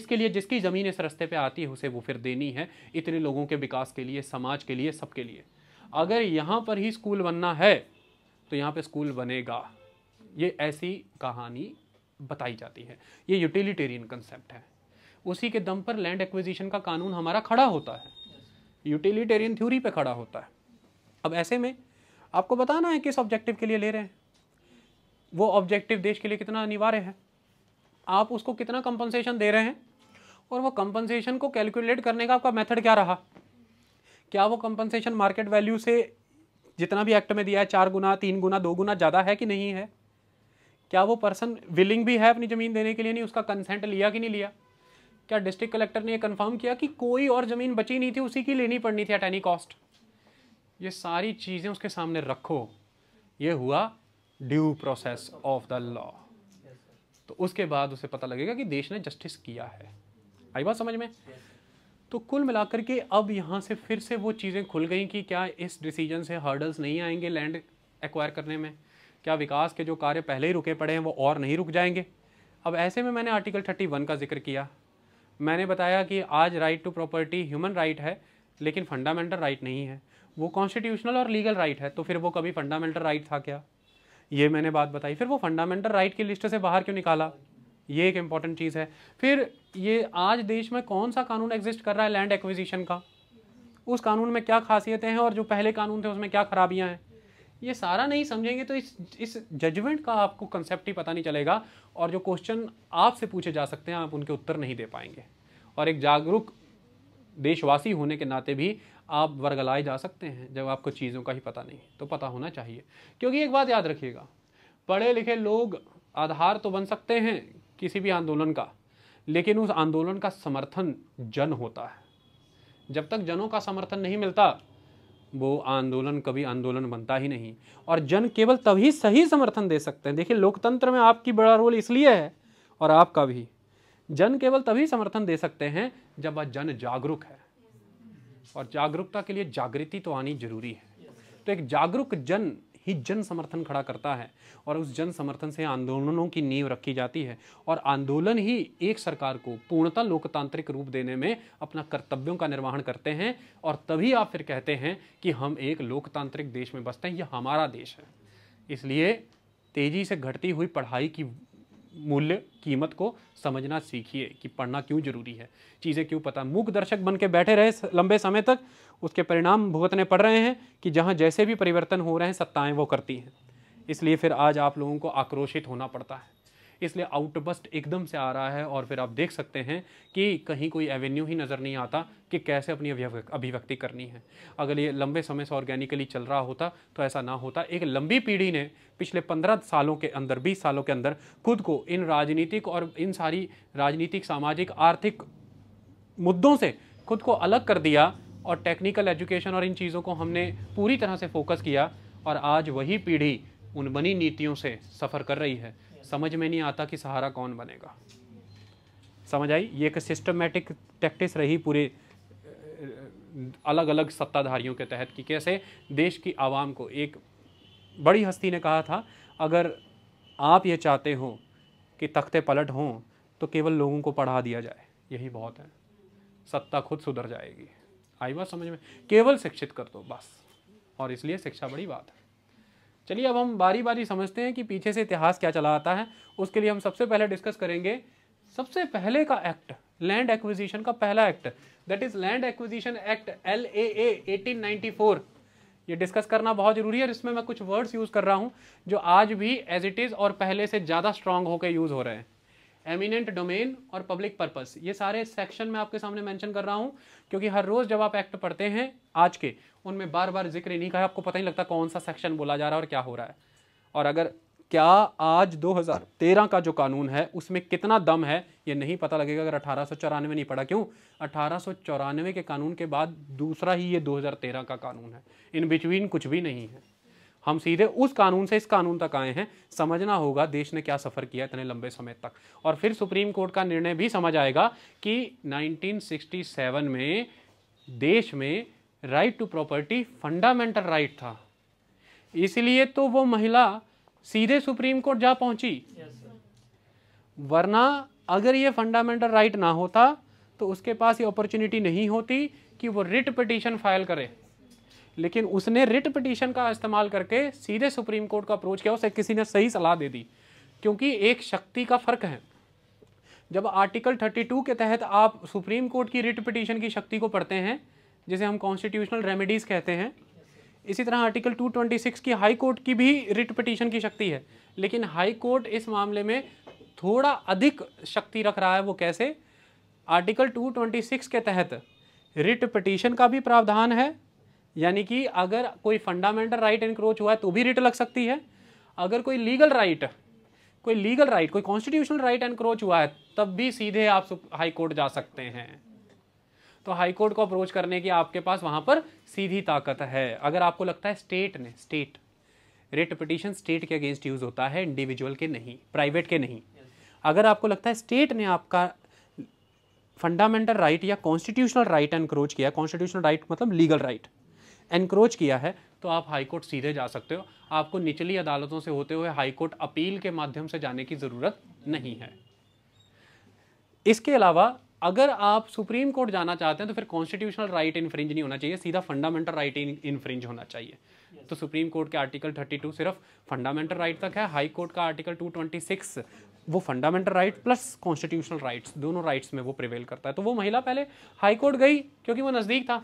इसके लिए जिसकी ज़मीन इस रस्ते पे आती है उसे वो फिर देनी है इतने लोगों के विकास के लिए समाज के लिए सबके लिए अगर यहाँ पर ही स्कूल बनना है तो यहाँ पर स्कूल बनेगा ये ऐसी कहानी बताई जाती है ये यूटिलिटेरियन कंसेप्ट है उसी के दम पर लैंड एक्विजिशन का कानून हमारा खड़ा होता है यूटिलिटेरियन थ्योरी पे खड़ा होता है अब ऐसे में आपको बताना है किस ऑब्जेक्टिव के लिए ले रहे हैं वो ऑब्जेक्टिव देश के लिए कितना अनिवार्य है आप उसको कितना कंपनसेशन दे रहे हैं और वो कंपनसेशन को कैलकुलेट करने का आपका मेथड क्या रहा क्या वो कंपनसेशन मार्केट वैल्यू से जितना भी एक्ट में दिया है चार गुना तीन गुना दो गुना ज़्यादा है कि नहीं है क्या वो पर्सन विलिंग भी है अपनी ज़मीन देने के लिए नहीं उसका कंसेंट लिया कि नहीं लिया क्या डिस्ट्रिक्ट कलेक्टर ने यह कन्फर्म किया कि कोई और ज़मीन बची नहीं थी उसी की लेनी पड़नी थी एट एनी कॉस्ट ये सारी चीज़ें उसके सामने रखो ये हुआ due process of the law तो उसके बाद उसे पता लगेगा कि देश ने जस्टिस किया है आई बात समझ में तो कुल मिलाकर के अब यहाँ से फिर से वो चीज़ें खुल गई कि क्या इस डिसीजन से हर्डल्स नहीं आएंगे लैंड एक्वायर करने में क्या विकास के जो कार्य पहले ही रुके पड़े हैं वो और नहीं रुक जाएंगे अब ऐसे में मैंने आर्टिकल 31 का जिक्र किया मैंने बताया कि आज right to property human right है लेकिन फंडामेंटल राइट नहीं है वो कॉन्स्टिट्यूशनल और लीगल राइट है तो फिर वो कभी फंडामेंटल राइट था क्या ये मैंने बात बताई फिर वो फंडामेंटल राइट की लिस्ट से बाहर क्यों निकाला ये एक इम्पॉर्टेंट चीज़ है फिर ये आज देश में कौन सा कानून एग्जिस्ट कर रहा है लैंड एक्विजिशन का उस कानून में क्या खासियतें हैं और जो पहले कानून थे उसमें क्या खराबियां हैं ये सारा नहीं समझेंगे तो इस इस जजमेंट का आपको कंसेप्ट ही पता नहीं चलेगा और जो क्वेश्चन आपसे पूछे जा सकते हैं आप उनके उत्तर नहीं दे पाएंगे और एक जागरूक देशवासी होने के नाते भी आप वर्गलाए जा सकते हैं जब आपको चीज़ों का ही पता नहीं तो पता होना चाहिए क्योंकि एक बात याद रखिएगा पढ़े लिखे लोग आधार तो बन सकते हैं किसी भी आंदोलन का लेकिन उस आंदोलन का समर्थन जन होता है जब तक जनों का समर्थन नहीं मिलता वो आंदोलन कभी आंदोलन बनता ही नहीं और जन केवल तभी सही समर्थन दे सकते हैं देखिए लोकतंत्र में आपकी बड़ा रोल इसलिए है और आपका भी जन केवल तभी समर्थन दे सकते हैं जब वह जन जागरूक है और जागरूकता के लिए जागृति तो आनी जरूरी है तो एक जागरूक जन ही जन समर्थन खड़ा करता है और उस जन समर्थन से आंदोलनों की नींव रखी जाती है और आंदोलन ही एक सरकार को पूर्णतः लोकतांत्रिक रूप देने में अपना कर्तव्यों का निर्वहन करते हैं और तभी आप फिर कहते हैं कि हम एक लोकतांत्रिक देश में बसते हैं यह हमारा देश है इसलिए तेज़ी से घटती हुई पढ़ाई की मूल्य कीमत को समझना सीखिए कि पढ़ना क्यों जरूरी है चीज़ें क्यों पता मूक दर्शक बन के बैठे रहे लंबे समय तक उसके परिणाम भुगतने पड़ रहे हैं कि जहाँ जैसे भी परिवर्तन हो रहे हैं सत्ताएं वो करती हैं इसलिए फिर आज आप लोगों को आक्रोशित होना पड़ता है इसलिए आउटबस्ट एकदम से आ रहा है और फिर आप देख सकते हैं कि कहीं कोई एवेन्यू ही नज़र नहीं आता कि कैसे अपनी अभिव्यक्ति करनी है अगर ये लंबे समय से ऑर्गेनिकली चल रहा होता तो ऐसा ना होता एक लंबी पीढ़ी ने पिछले पंद्रह सालों के अंदर बीस सालों के अंदर खुद को इन राजनीतिक और इन सारी राजनीतिक सामाजिक आर्थिक मुद्दों से खुद को अलग कर दिया और टेक्निकल एजुकेशन और इन चीज़ों को हमने पूरी तरह से फोकस किया और आज वही पीढ़ी उन बनी नीतियों से सफ़र कर रही है समझ में नहीं आता कि सहारा कौन बनेगा समझ आई ये एक सिस्टमेटिक टैक्टिस रही पूरे अलग अलग सत्ताधारियों के तहत कि कैसे देश की आवाम को एक बड़ी हस्ती ने कहा था अगर आप ये चाहते हो कि तख्ते पलट हों तो केवल लोगों को पढ़ा दिया जाए यही बहुत है सत्ता खुद सुधर जाएगी आई बात समझ में केवल शिक्षित कर दो बस और इसलिए शिक्षा बड़ी बात है चलिए अब हम बारी बारी समझते हैं कि पीछे से इतिहास क्या चला आता है उसके लिए हम सबसे पहले डिस्कस करेंगे सबसे पहले का एक्ट लैंड एक्विजिशन का पहला act that is land acquisition act L A eighteen ninety four ये डिस्कस करना बहुत जरूरी है इसमें मैं कुछ वर्ड्स यूज़ कर रहा हूँ जो आज भी एज इट इज़ और पहले से ज़्यादा स्ट्रांग होकर यूज़ हो रहे हैं एमिनेंट डोमेन और पब्लिक पर्पस ये सारे सेक्शन में आपके सामने मेंशन कर रहा हूँ क्योंकि हर रोज़ जब आप एक्ट पढ़ते हैं आज के उनमें बार बार जिक्र नहीं का आपको पता नहीं लगता कौन सा सेक्शन बोला जा रहा है और क्या हो रहा है और अगर क्या आज 2013 का जो कानून है उसमें कितना दम है ये नहीं पता लगेगा अगर अठारह नहीं पढ़ा क्यों अठारह के कानून के बाद दूसरा ही ये दो का कानून है इन बिटवीन कुछ भी नहीं है हम सीधे उस कानून से इस कानून तक आए हैं समझना होगा देश ने क्या सफ़र किया इतने लंबे समय तक और फिर सुप्रीम कोर्ट का निर्णय भी समझ आएगा कि 1967 में देश में right to property fundamental right था इसलिए तो वो महिला सीधे सुप्रीम कोर्ट जा पहुंची वरना अगर ये फंडामेंटल राइट ना होता तो उसके पास ये अपॉर्चुनिटी नहीं होती कि वो रिट पिटिशन फाइल करे लेकिन उसने रिट पिटीशन का इस्तेमाल करके सीधे सुप्रीम कोर्ट का अप्रोच किया उसे किसी ने सही सलाह दे दी क्योंकि एक शक्ति का फ़र्क है जब आर्टिकल 32 के तहत आप सुप्रीम कोर्ट की रिट पिटीशन की शक्ति को पढ़ते हैं जिसे हम कॉन्स्टिट्यूशनल रेमेडीज़ कहते हैं इसी तरह आर्टिकल 226 की हाई कोर्ट की भी रिट पिटीशन की शक्ति है लेकिन हाई कोर्ट इस मामले में थोड़ा अधिक शक्ति रख रहा है वो कैसे आर्टिकल 226 के तहत रिट पिटीशन का भी प्रावधान है यानी कि अगर कोई फंडामेंटल राइट इनक्रोच हुआ है तो भी रिट लग सकती है अगर कोई लीगल राइट कोई लीगल राइट कोई कॉन्स्टिट्यूशनल राइट एनक्रोच हुआ है तब भी सीधे आप हाई कोर्ट जा सकते हैं तो हाई कोर्ट को अप्रोच करने की आपके पास वहां पर सीधी ताकत है अगर आपको लगता है स्टेट ने स्टेट रेट पिटिशन स्टेट के अगेंस्ट यूज होता है इंडिविजुअल के नहीं प्राइवेट के नहीं अगर आपको लगता है स्टेट ने आपका फंडामेंटल राइट right या कॉन्स्टिट्यूशनल राइट एनक्रोच किया कॉन्स्टिट्यूशनल राइट मतलब लीगल राइट right. एनक्रोच किया है तो आप हाई कोर्ट सीधे जा सकते हो आपको निचली अदालतों से होते हुए हाई कोर्ट अपील के माध्यम से जाने की ज़रूरत नहीं है इसके अलावा अगर आप सुप्रीम कोर्ट जाना चाहते हैं तो फिर कॉन्स्टिट्यूशनल राइट इन्फ्रिंज नहीं होना चाहिए सीधा फंडामेंटल राइट इन्फ्रिंज होना चाहिए तो सुप्रीम कोर्ट के आर्टिकल 32 सिर्फ फंडामेंटल राइट तक है हाई कोर्ट का आर्टिकल 226 वो fundamental right plus constitutional rights दोनों राइट्स में वो प्रिवेल करता है तो वो महिला पहले हाई कोर्ट गई क्योंकि वो नज़दीक था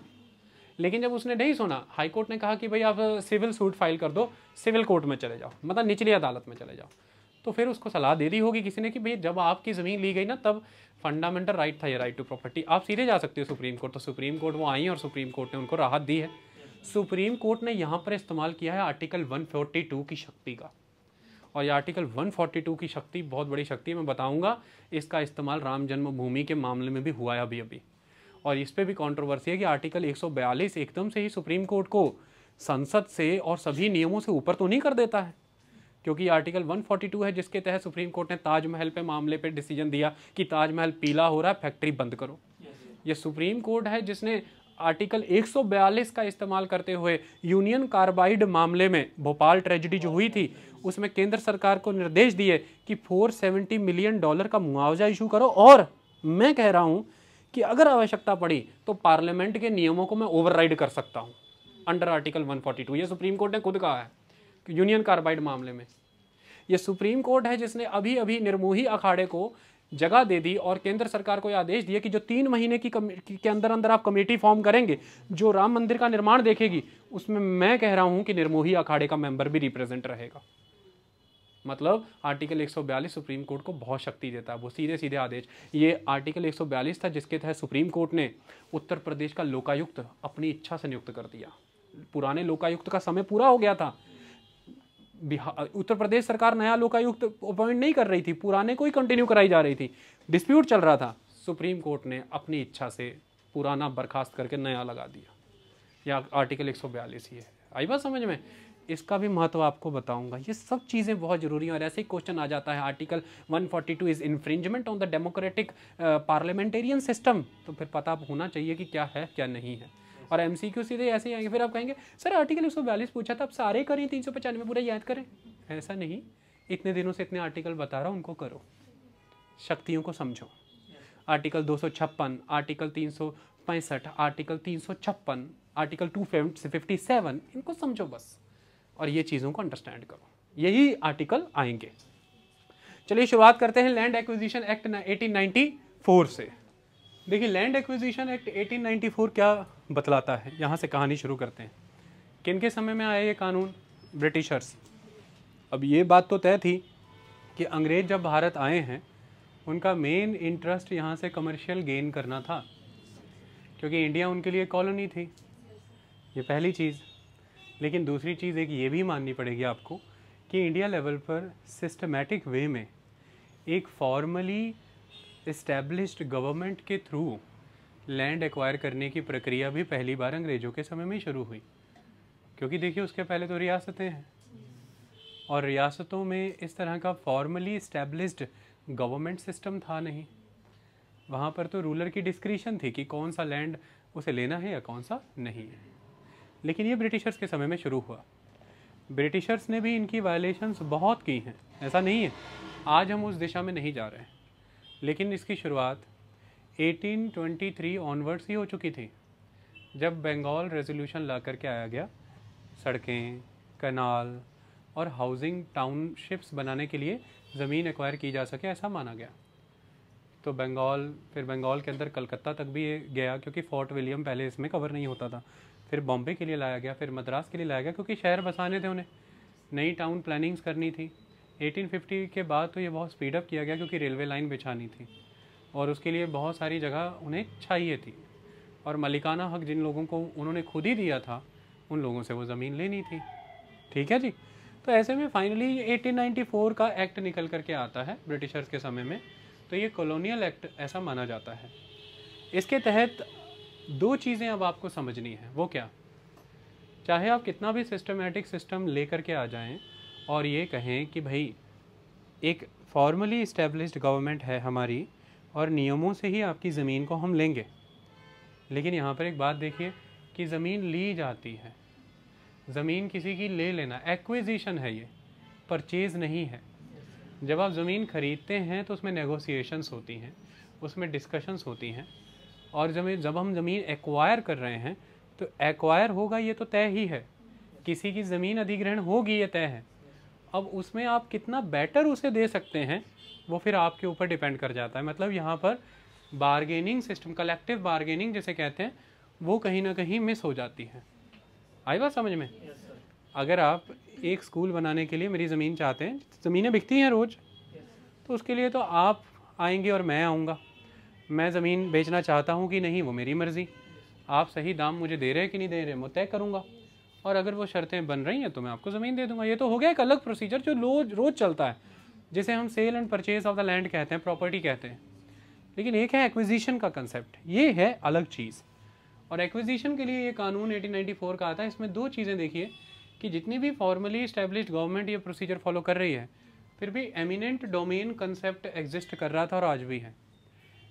लेकिन जब उसने नहीं सुना कोर्ट ने कहा कि भाई आप सिविल सूट फाइल कर दो सिविल कोर्ट में चले जाओ मतलब निचली अदालत में चले जाओ तो फिर उसको सलाह दे दी होगी किसी ने कि भाई जब आपकी ज़मीन ली गई ना तब फंडामेंटल राइट था ये राइट टू प्रॉपर्टी आप सीधे जा सकते हो सुप्रीम कोर्ट तो सुप्रीम कोर्ट वो आई और सुप्रीम कोर्ट ने उनको राहत दी है सुप्रीम कोर्ट ने यहाँ पर इस्तेमाल किया है आर्टिकल 142 की शक्ति का और ये आर्टिकल 142 की शक्ति बहुत बड़ी शक्ति है मैं बताऊँगा इसका इस्तेमाल राम जन्मभूमि के मामले में भी हुआ है अभी अभी और इस पर भी कॉन्ट्रोवर्सी है कि आर्टिकल एक एकदम से ही सुप्रीम कोर्ट को संसद से और सभी नियमों से ऊपर तो नहीं कर देता है क्योंकि आर्टिकल 142 है जिसके तहत सुप्रीम कोर्ट ने ताजमहल पे मामले पे डिसीजन दिया कि ताजमहल पीला हो रहा है फैक्ट्री बंद करो ये सुप्रीम कोर्ट है जिसने आर्टिकल 142 का इस्तेमाल करते हुए यूनियन कार्बाइड मामले में भोपाल ट्रेजिडी जो हुई थी उसमें केंद्र सरकार को निर्देश दिए कि 470 मिलियन डॉलर का मुआवजा इशू करो और मैं कह रहा हूँ कि अगर आवश्यकता पड़ी तो पार्लियामेंट के नियमों को मैं ओवरराइड कर सकता हूँ अंडर आर्टिकल 142 ये सुप्रीम कोर्ट ने खुद कहा है कि यूनियन कार्बाइड मामले में ये सुप्रीम कोर्ट है जिसने अभी अभी निर्मोही अखाड़े को जगह दे दी और केंद्र सरकार को यह आदेश दिया कि जो तीन महीने की के अंदर अंदर आप कमेटी फॉर्म करेंगे जो राम मंदिर का निर्माण देखेगी उसमें मैं कह रहा हूं कि निर्मोही अखाड़े का मेंबर भी रिप्रेजेंट रहेगा मतलब आर्टिकल 142 सुप्रीम कोर्ट को बहुत शक्ति देता है वो सीधे सीधे आदेश ये आर्टिकल 142 था जिसके तहत सुप्रीम कोर्ट ने उत्तर प्रदेश का लोकायुक्त अपनी इच्छा से नियुक्त कर दिया पुराने लोकायुक्त का समय पूरा हो गया था बिहार उत्तर प्रदेश सरकार नया लोकायुक्त अपॉइंट नहीं कर रही थी पुराने को ही कंटिन्यू कराई जा रही थी डिस्प्यूट चल रहा था सुप्रीम कोर्ट ने अपनी इच्छा से पुराना बर्खास्त करके नया लगा दिया या आर्टिकल 142 ही है आई बात समझ में इसका भी महत्व आपको बताऊंगा ये सब चीज़ें बहुत जरूरी हैं और ऐसे ही क्वेश्चन आ जाता है article 142 is infringement on the democratic parliamentarian system तो फिर पता आप होना चाहिए कि क्या है क्या नहीं है और एम सीधे ऐसे ही आएंगे फिर आप कहेंगे सर आर्टिकल एक पूछा था आप सारे करें तीन सौ पचानवे पूरा याद करें ऐसा नहीं इतने दिनों से इतने आर्टिकल बता रहा हूँ उनको करो शक्तियों को समझो आर्टिकल दो आर्टिकल तीन पैंसठ आर्टिकल तीन सौ छप्पन आर्टिकल टू फिफ्टी सेवन इनको समझो बस और ये चीज़ों को अंडरस्टैंड करो यही आर्टिकल आएंगे चलिए शुरुआत करते हैं लैंड एक्विजिशन एक्ट फोर से देखिए लैंड एक्विजिशन एक्ट 1894 क्या बतलाता है यहाँ से कहानी शुरू करते हैं किन के समय में आया ये कानून ब्रिटिशर्स अब ये बात तो तय थी कि अंग्रेज़ जब भारत आए हैं उनका मेन इंटरेस्ट यहाँ से कमर्शियल गेन करना था क्योंकि इंडिया उनके लिए कॉलोनी थी ये पहली चीज़ लेकिन दूसरी चीज़ एक ये भी माननी पड़ेगी आपको कि इंडिया लेवल पर सिस्टमेटिक वे में एक फॉर्मली इस्टेब्लिश्ड गवर्नमेंट के थ्रू लैंड एक्वायर करने की प्रक्रिया भी पहली बार अंग्रेज़ों के समय में शुरू हुई क्योंकि देखिए उसके पहले तो रियासतें हैं और रियासतों में इस तरह का फॉर्मली इस्टेब्लिश्ड गवर्नमेंट सिस्टम था नहीं वहाँ पर तो रूलर की डिस्क्रिशन थी कि कौन सा लैंड उसे लेना है या कौन सा नहीं है लेकिन ये ब्रिटिशर्स के समय में शुरू हुआ ब्रिटिशर्स ने भी इनकी वायलेशंस बहुत की हैं ऐसा नहीं है आज हम उस दिशा में नहीं जा रहे हैं लेकिन इसकी शुरुआत 1823 ऑनवर्ड्स ही हो चुकी थी जब बंगाल रेजोल्यूशन ला करके आया गया सड़कें कनाल और हाउसिंग टाउनशिप्स बनाने के लिए ज़मीन एक्वायर की जा सके ऐसा माना गया तो बंगाल फिर बंगाल के अंदर कलकत्ता तक भी ये गया क्योंकि फोर्ट विलियम पहले इसमें कवर नहीं होता था फिर बॉम्बे के लिए लाया गया फिर मद्रास के लिए लाया गया क्योंकि शहर बसाने थे उन्हें नई टाउन प्लानिंग्स करनी थी 1850 के बाद तो ये बहुत स्पीड अप किया गया क्योंकि रेलवे लाइन बिछानी थी और उसके लिए बहुत सारी जगह उन्हें चाहिए थी और मलिकाना हक जिन लोगों को उन्होंने खुद ही दिया था उन लोगों से वो ज़मीन लेनी थी ठीक है जी तो ऐसे में फाइनली 1894 का एक्ट निकल करके आता है ब्रिटिशर्स के समय में तो ये कॉलोनियल एक्ट ऐसा माना जाता है इसके तहत दो चीज़ें अब आपको समझनी है वो क्या चाहे आप कितना भी सिस्टमेटिक सिस्टम ले करके आ जाएं और ये कहें कि भाई एक फॉर्मली इस्टेब्लिश्ड गवर्नमेंट है हमारी और नियमों से ही आपकी ज़मीन को हम लेंगे लेकिन यहाँ पर एक बात देखिए कि ज़मीन ली जाती है ज़मीन किसी की ले लेना एक्विजिशन है ये परचेज़ नहीं है जब आप ज़मीन ख़रीदते हैं तो उसमें नेगोशिएशंस होती हैं उसमें डिस्कशंस होती हैं और जब जब हम ज़मीन एक्वायर कर रहे हैं तो एक्वायर होगा ये तो तय ही है किसी की ज़मीन अधिग्रहण होगी ये तय है अब उसमें आप कितना बेटर उसे दे सकते हैं वो फिर आपके ऊपर डिपेंड कर जाता है मतलब यहाँ पर बारगेनिंग सिस्टम कलेक्टिव बारगेनिंग जिसे कहते हैं वो कहीं ना कहीं मिस हो जाती है आई बात समझ में yes, अगर आप एक स्कूल बनाने के लिए मेरी ज़मीन चाहते हैं ज़मीनें बिकती हैं रोज़ तो उसके लिए तो आप आएंगे और मैं आऊँगा मैं ज़मीन बेचना चाहता हूँ कि नहीं वो मेरी मर्ज़ी आप सही दाम मुझे दे रहे हैं कि नहीं दे रहे मैं तय करूँगा और अगर वो शर्तें बन रही हैं तो मैं आपको ज़मीन दे दूँगा ये तो हो गया एक अलग प्रोसीजर जो रोज रोज़ चलता है जिसे हम sale and purchase of the land कहते हैं प्रॉपर्टी कहते हैं लेकिन एक है एक्विजिशन का कंसेप्ट ये है अलग चीज़ और एक्विजिशन के लिए ये कानून 1894 का आता है इसमें दो चीज़ें देखिए कि जितनी भी फॉर्मली इस्टेब्लिश गवर्नमेंट ये प्रोसीजर फॉलो कर रही है फिर भी एमिनेंट डोमेन कंसेप्ट एग्जिस्ट कर रहा था और आज भी है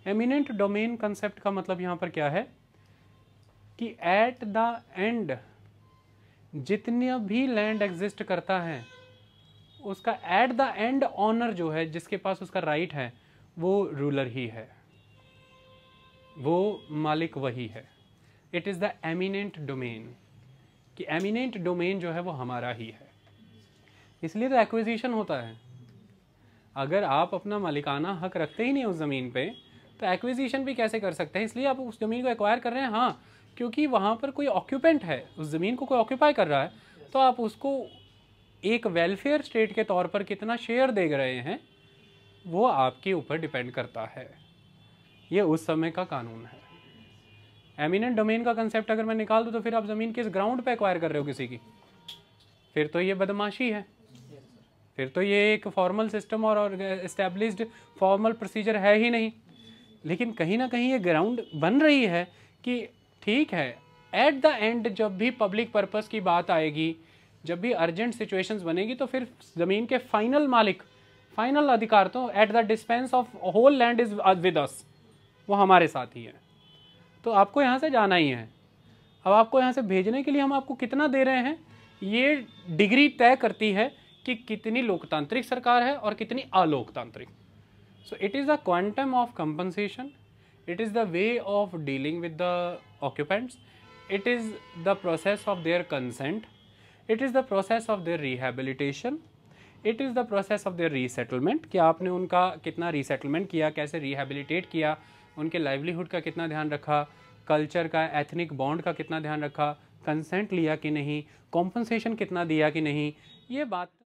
एमिनेंट डोमेन कंसेप्ट का मतलब यहाँ पर क्या है कि एट द एंड जितने भी लैंड एग्जिस्ट करता है उसका एट द एंड ऑनर जो है जिसके पास उसका राइट right है वो रूलर ही है वो मालिक वही है it is the eminent domain कि एमिनेंट डोमेन जो है वो हमारा ही है इसलिए तो एक्विजिशन होता है अगर आप अपना मालिकाना हक रखते ही नहीं उस ज़मीन पे तो एक्विजिशन भी कैसे कर सकते हैं इसलिए आप उस ज़मीन को एक्वायर कर रहे हैं हाँ क्योंकि वहाँ पर कोई ऑक्यूपेंट है उस ज़मीन को कोई ऑक्यूपाई कर रहा है तो आप उसको एक वेलफेयर स्टेट के तौर पर कितना शेयर दे रहे हैं वो आपके ऊपर डिपेंड करता है ये उस समय का कानून है एमिनेंट डोमेन का कंसेप्ट अगर मैं निकाल दूँ तो फिर आप ज़मीन किस ग्राउंड पे एक्वायर कर रहे हो किसी की फिर तो ये बदमाशी है फिर तो ये एक फॉर्मल सिस्टम और इस्टेब्लिश्ड फॉर्मल प्रोसीजर है ही नहीं लेकिन कहीं ना कहीं ये ग्राउंड बन रही है कि ठीक है एट द एंड जब भी पब्लिक पर्पज़ की बात आएगी जब भी अर्जेंट सिचुएशंस बनेगी तो फिर ज़मीन के फाइनल मालिक फाइनल अधिकार तो at the dispense of whole land is with us वो हमारे साथ ही है तो आपको यहाँ से जाना ही है अब आपको यहाँ से भेजने के लिए हम आपको कितना दे रहे हैं ये डिग्री तय करती है कि कितनी लोकतांत्रिक सरकार है और कितनी अलोकतांत्रिक so it is the quantum of compensation it is the way of dealing with the occupants it is the process of their consent it is the process of their rehabilitation it is the process of their resettlement कि आपने उनका कितना resettlement किया कैसे rehabilitate किया उनके livelihood का कितना ध्यान रखा कल्चर का एथनिक बॉन्ड का कितना ध्यान रखा कंसेंट लिया कि नहीं कॉम्पनसेशन कितना दिया कि नहीं ये बात